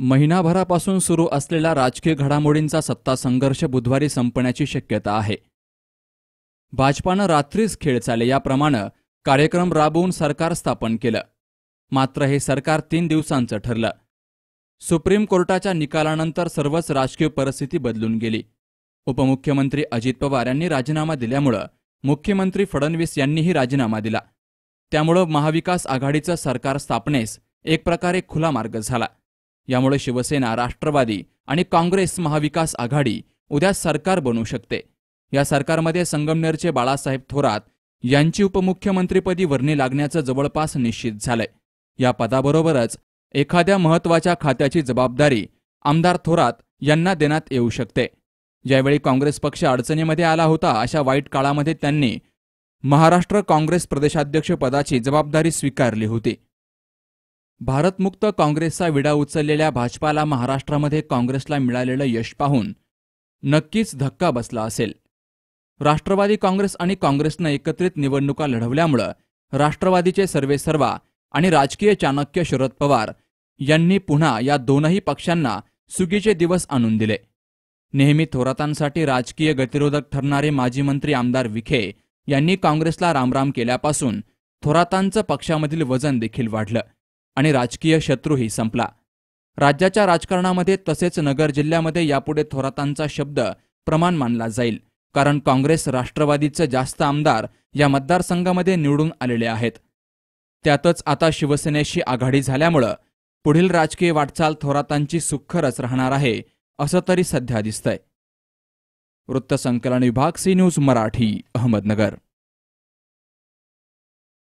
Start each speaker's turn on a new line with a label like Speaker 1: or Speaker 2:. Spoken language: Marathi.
Speaker 1: महिनाभरापासून सुरू असलेला राजकीय घडामोडींचा सत्ता संघर्ष बुधवारी संपण्याची शक्यता आहे भाजपानं रात्रीच खेळ चाले याप्रमाणे कार्यक्रम राबवून सरकार स्थापन केलं मात्र हे सरकार तीन दिवसांचं ठरलं सुप्रीम कोर्टाच्या निकालानंतर सर्वच राजकीय परिस्थिती बदलून गेली उपमुख्यमंत्री अजित पवार यांनी राजीनामा दिल्यामुळं मुख्यमंत्री फडणवीस यांनीही राजीनामा दिला त्यामुळं महाविकास आघाडीचं सरकार स्थापनेस एक प्रकारे खुला मार्ग झाला यामुळे शिवसेना राष्ट्रवादी आणि काँग्रेस महाविकास आघाडी उद्या सरकार बनू शकते या सरकारमध्ये संगमनेरचे बाळासाहेब थोरात यांची उपमुख्यमंत्रीपदी वर्णी लागण्याचं जवळपास निश्चित झालंय या पदाबरोबरच एखाद्या महत्त्वाच्या खात्याची जबाबदारी आमदार थोरात यांना देण्यात येऊ शकते ज्यावेळी काँग्रेस पक्ष अडचणीमध्ये आला होता अशा वाईट काळामध्ये त्यांनी महाराष्ट्र काँग्रेस प्रदेशाध्यक्ष पदाची जबाबदारी स्वीकारली होती भारतमुक्त काँग्रेसचा विडा उचललेल्या भाजपाला महाराष्ट्रामध्ये काँग्रेसला मिळालेलं यश पाहून नक्कीच धक्का बसला असेल राष्ट्रवादी काँग्रेस आणि काँग्रेसनं एकत्रित निवडणुका लढवल्यामुळं राष्ट्रवादीचे सर्वेसर्वा आणि राजकीय चाणक्य शरद पवार यांनी पुन्हा या दोनही पक्षांना सुगीचे दिवस आणून दिले नेहमी थोरातांसाठी राजकीय गतिरोधक ठरणारे माजी मंत्री आमदार विखे यांनी काँग्रेसला रामराम केल्यापासून थोरातांचं पक्षामधील वजन देखील वाढलं आणि राजकीय शत्रूही संपला राज्याच्या राजकारणामध्ये तसेच नगर जिल्ह्यामध्ये यापुढे थोरातांचा शब्द प्रमाण मानला जाईल कारण काँग्रेस राष्ट्रवादीचे जास्त आमदार या मतदारसंघामध्ये निवडून आलेले आहेत त्यातच आता शिवसेनेशी आघाडी झाल्यामुळं पुढील राजकीय वाटचाल थोरातांची सुखरच राहणार आहे असं तरी सध्या दिसतंय वृत्तसंकलन विभाग सी न्यूज मराठी अहमदनगर